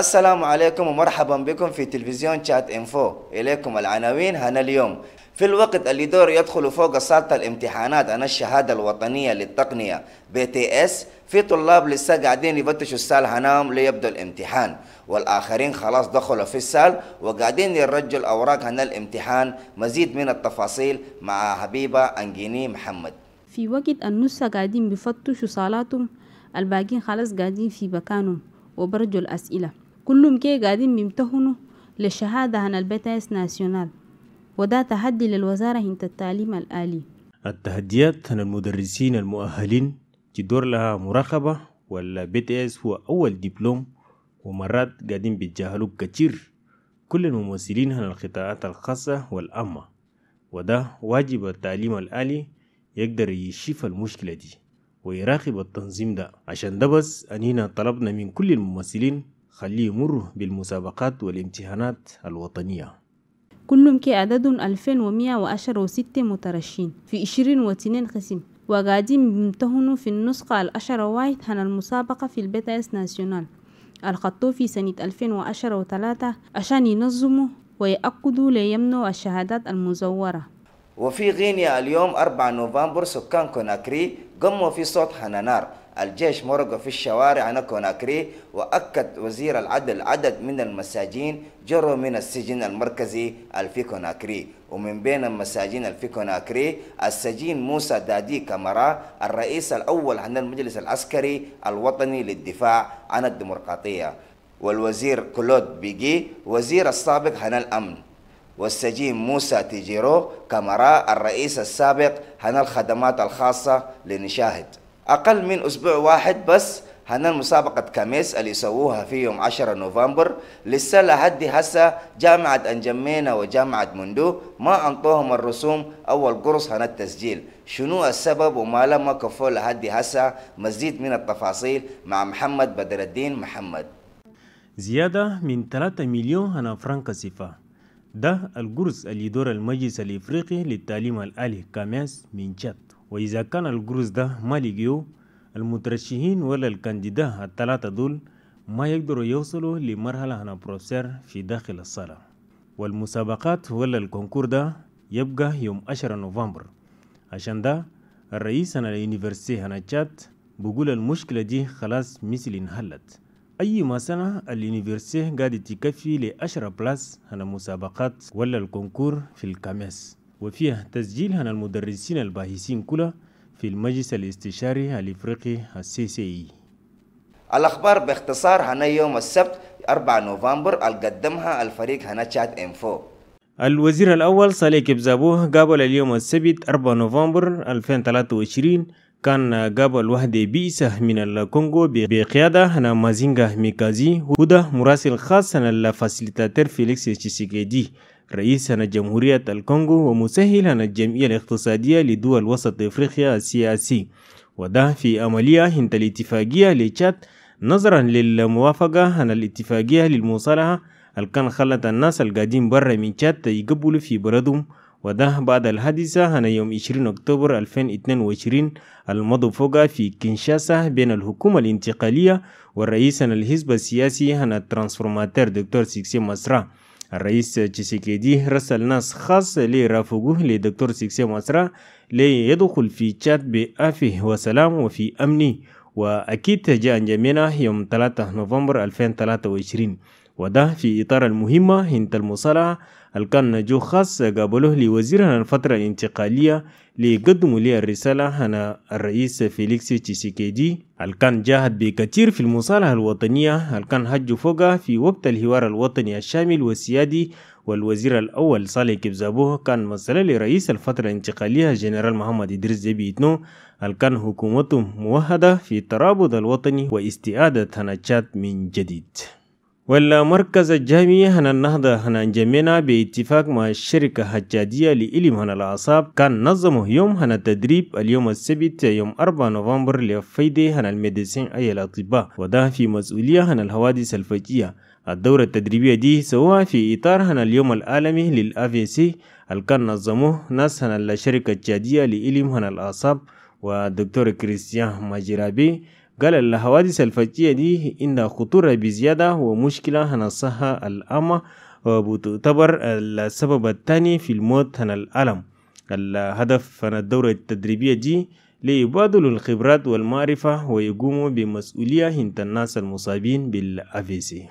السلام عليكم ومرحبا بكم في تلفزيون شات انفو إليكم العناوين هنا اليوم في الوقت اللي دور يدخل فوق صالة الامتحانات عن الشهادة الوطنية للتقنية بي تي اس في طلاب لسه قاعدين يفتشوا السال هنام ليبدوا الامتحان والآخرين خلاص دخلوا في السال وقاعدين يرجوا الأوراق هنا الامتحان مزيد من التفاصيل مع حبيبة أنجيني محمد في وقت النص قاعدين بفتشوا صالاتهم الباقيين خلاص قاعدين في مكانهم وبرجوا الأسئلة كلهم كي قاعدين بيمتهنوا للشهادة عن البيتاس ناسيونال وده تحدي للوزارة هنت التعليم الآلي التحديات عن المدرسين المؤهلين تدور لها مراقبة ولا بي تي اس هو أول دبلوم ومرات قاعدين بيتجاهلوا كتير كل الممثلين عن القطاعات الخاصة والأمة وده واجب التعليم الآلي يقدر يشيف المشكلة دي ويراقب التنظيم ده عشان ده بس أنينا طلبنا من كل الممثلين خليه يمر بالمسابقات والامتحانات الوطنية كلهم كي عدد 2116 مترشين في 22 قسم وقاعدين بيمتهنوا في النسخة الأشرة واحد عن المسابقة في البيتايس ناسيونال الخطوه في سنة 2010 و3 عشان ينظموا ويأكدوا ليمنوا الشهادات المزورة وفي غينيا اليوم 4 نوفمبر سكان كوناكري قموا في صوت حنانار الجيش مرق في الشوارع نكوناكري وأكد وزير العدل عدد من المساجين جروا من السجن المركزي الفي كوناكري ومن بين المساجين الفي كوناكري السجين موسى دادي كامرا الرئيس الأول عن المجلس العسكري الوطني للدفاع عن الديمقراطية والوزير كلود بيجي وزير السابق عن الأمن والسجين موسى تيجيرو كامرا الرئيس السابق عن الخدمات الخاصة لنشاهد اقل من اسبوع واحد بس هنا مسابقة كاميس اللي سووها في يوم 10 نوفمبر لسه لحد هسه جامعة أنجمينة وجامعة مندو ما أنطوهم الرسوم أول قرص هنا التسجيل شنو السبب وما لما كفوا لحد هسه مزيد من التفاصيل مع محمد بدر الدين محمد زيادة من 3 مليون هنا فرنك صفة ده القرص اللي دور المجلس الإفريقي للتعليم الآلي كاميس من جد وإذا كان الجروز ده ما لقيو المترشحين ولا الكانديدا الثلاثة دول ما يقدروا يوصلوا لمرحلة هنا بروفيسور في داخل الصالة والمسابقات ولا الكونكور ده يبقى يوم 10 نوفمبر عشان ده الرئيس هنا اليونيفرسي هنا تشات بقول المشكلة دي خلاص مثل انحلت أي ما سنة اليونيفرسيه قاعد تكفي لعشرة بلاس هنا مسابقات ولا الكونكور في الكاميس وفيها تسجيل عن المدرسين الباحثين كلها في المجلس الاستشاري الافريقي السيسي الاخبار باختصار هنا يوم السبت 4 نوفمبر القدمها الفريق هنا تشات انفو الوزير الأول صالح كبزابوه قابل اليوم السبت 4 نوفمبر 2023 كان قابل وحدة بئسة من الكونغو بقيادة هنا مازينغا ميكازي هدى مراسل خاص للفاسيليتاتير فيليكس تشيسيكيدي رئيسا جمهورية الكونغو ومسهل الجمعية الاقتصادية لدول وسط افريقيا السياسي وده في عملية هند الاتفاقية لتشاد نظرا للموافقة عن الاتفاقية للمصالحة الكان خلت الناس القاعدين برا من تشاد يقبلوا في بلدهم وده بعد الحادثة عن يوم 20 أكتوبر 2022 المضى فوق في كينشاسا بين الحكومة الانتقالية والرئيس الحزب السياسي عن الترانسفورماتير دكتور سيكسي مصرى الرئيس تشيسيكيدي رسل ناس خاص لرافقه لدكتور سيكسي ماسرا ليدخل في تشات بأفه وسلام وفي أمني وأكيد جاء جميعنا يوم 3 نوفمبر 2023 وده في إطار المهمة هنت المصارعة الكان نجو خاص قابلوه لوزيرها الفترة الانتقالية ليقدموا لي الرسالة أنا الرئيس فيليكس تشيسيكيدي الكان جاهد بكثير في المصالحة الوطنية الكان هج فوقه فوقها في وقت الحوار الوطني الشامل والسيادي والوزير الأول صالح كبزابوه كان مسألة لرئيس الفترة الانتقالية جنرال محمد إدريس زبيتنو إتنو حكومته موحدة في الترابط الوطني واستعادة تناشات من جديد ولا مركز الجامعي هنا النهضة هنا جمينا باتفاق مع الشركة حجاجية لإلم هنا الأعصاب كان نظمه يوم هنا تدريب اليوم السبت يوم 4 نوفمبر لفيدي هنا الميديسين أي الأطباء وده في مسؤولية هنا الحوادث الفجية الدورة التدريبية دي سواء في إطار هنا اليوم العالمي للأفيسي كان نظموه ناس هنا الشركة الجادية لإلم هنا الأعصاب ودكتور كريستيان ماجرابي قال الحوادث الفجية دي إن خطورة بزيادة ومشكلة هنصها الأمة وبتعتبر السبب الثاني في الموت عن الألم الهدف من الدورة التدريبية دي ليبادلوا الخبرات والمعرفة ويقوموا بمسؤولية عند الناس المصابين بالأفيسي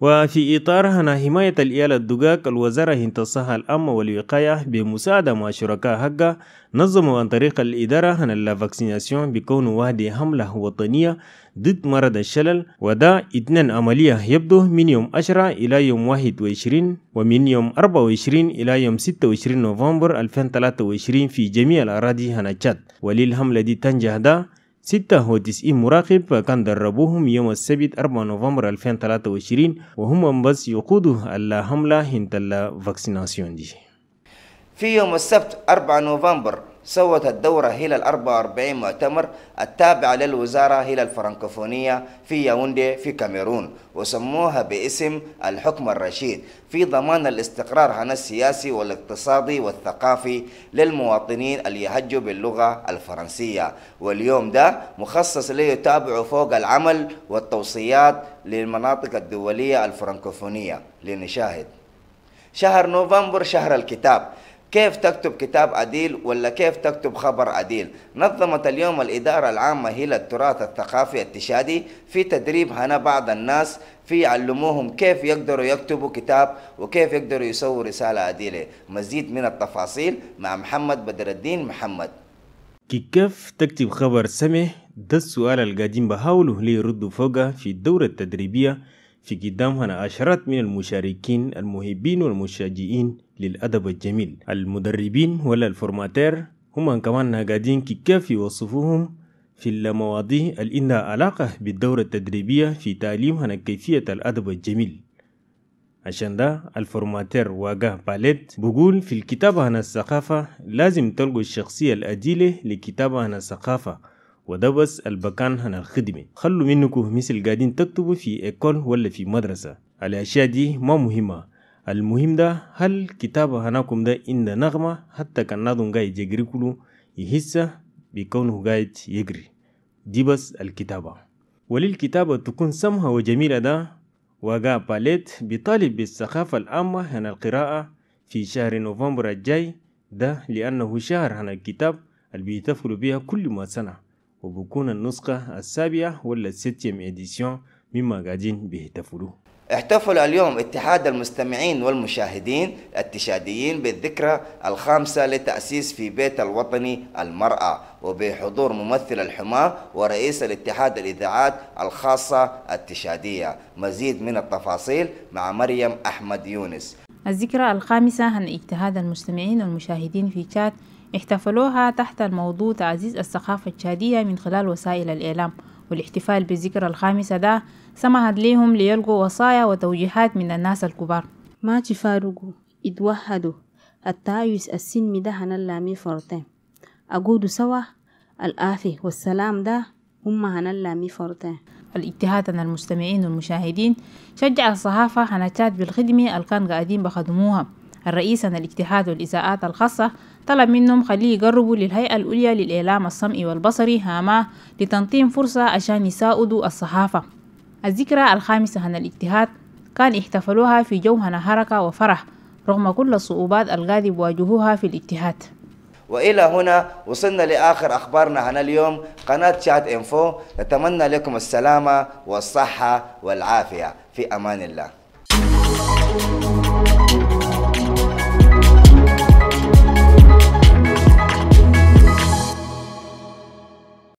وفي إطارها حماية الإيالة الدقاق الوزارة انتصها الأمن والوقاية بمساعدة مع شركاء هكا نظموا عن طريق الإدارة عن اللافاكسيناسيون بكون واحد حملة وطنية ضد مرض الشلل ودا اثنان عملية يبدو من يوم 10 إلى يوم 21 ومن يوم 24 إلى يوم 26 نوفمبر 2023 في جميع الأراضي هنا تشاد وللحملة دي تنجح ده 96 مراقب كان دربوهم يوم السبت 4 نوفمبر 2023 وهم بس يقودوا الحملة هند الفاكسيناسيون دي في يوم السبت 4 نوفمبر سوت الدورة هلال 44 مؤتمر التابع للوزارة هلال الفرنكوفونية في ياوندي في كاميرون وسموها باسم الحكم الرشيد في ضمان الاستقرار هنا السياسي والاقتصادي والثقافي للمواطنين اللي يهجوا باللغة الفرنسية واليوم ده مخصص ليتابعوا فوق العمل والتوصيات للمناطق الدولية الفرنكوفونية لنشاهد شهر نوفمبر شهر الكتاب كيف تكتب كتاب عديل ولا كيف تكتب خبر عديل نظمت اليوم الإدارة العامة هي للتراث الثقافي التشادي في تدريب هنا بعض الناس في علموهم كيف يقدروا يكتبوا كتاب وكيف يقدروا يسووا رسالة عديلة مزيد من التفاصيل مع محمد بدر الدين محمد كيف تكتب خبر سمح ده السؤال القديم بحاوله ليردوا فوقه في الدورة التدريبية في قدام هنا عشرات من المشاركين المهبين والمشجعين للأدب الجميل المدربين ولا الفورماتير هم كمان قاعدين كيف يوصفوهم في المواضيع اللي عندها علاقة بالدورة التدريبية في تعليمنا كيفية الأدب الجميل عشان ده الفورماتير واجه باليت بقول في الكتابة عن الثقافة لازم تلقوا الشخصية الأديلة لكتابة عن الثقافة وده بس البكان عن الخدمة خلوا منكم مثل قاعدين تكتبوا في إيكول ولا في مدرسة الأشياء دي ما مهمة المهم ده هل كتاب هناكم ده عند نغمة حتى كان نادون قاعد يجري كلو يحسه بكونه قاعد يجري دي بس الكتابة وللكتابة تكون سمها وجميلة ده وقع باليت بطالب بالثقافة العامة عن القراءة في شهر نوفمبر الجاي ده لأنه شهر عن الكتاب اللي بيتفلوا بها كل ما سنة وبكون النسخة السابعة ولا الستيم إديسيون مما قاعدين بيحتفلوا احتفل اليوم اتحاد المستمعين والمشاهدين التشاديين بالذكرى الخامسة لتأسيس في بيت الوطني المرأة وبحضور ممثل الحماة ورئيس الاتحاد الإذاعات الخاصة التشادية مزيد من التفاصيل مع مريم أحمد يونس الذكرى الخامسة عن اجتهاد المستمعين والمشاهدين في تشاد احتفلوها تحت الموضوع تعزيز الثقافة التشادية من خلال وسائل الإعلام والاحتفال بالذكرى الخامسة ده سمحت ليهم ليلقوا وصايا وتوجيهات من الناس الكبار ما تفارقوا اتوحدوا التايس السن دهن اللامي فرتين أقودوا سوا الآفة والسلام ده هم هن اللامي فرتين الاجتهاد المستمعين والمشاهدين شجع الصحافة هنشات بالخدمة اللي كان قاعدين بخدموها الرئيس عن الاجتهاد والإساءات الخاصة طلب منهم خليه يقربوا للهيئة العليا للإعلام الصمئ والبصري هاما لتنظيم فرصة عشان يساعدوا الصحافة الذكرى الخامسة عن الاجتهاد كان احتفلوها في جوهنة حركة وفرح رغم كل الصعوبات الغاذب واجهوها في الاجتهاد وإلى هنا وصلنا لآخر أخبارنا هنا اليوم قناة شات إنفو نتمنى لكم السلامة والصحة والعافية في أمان الله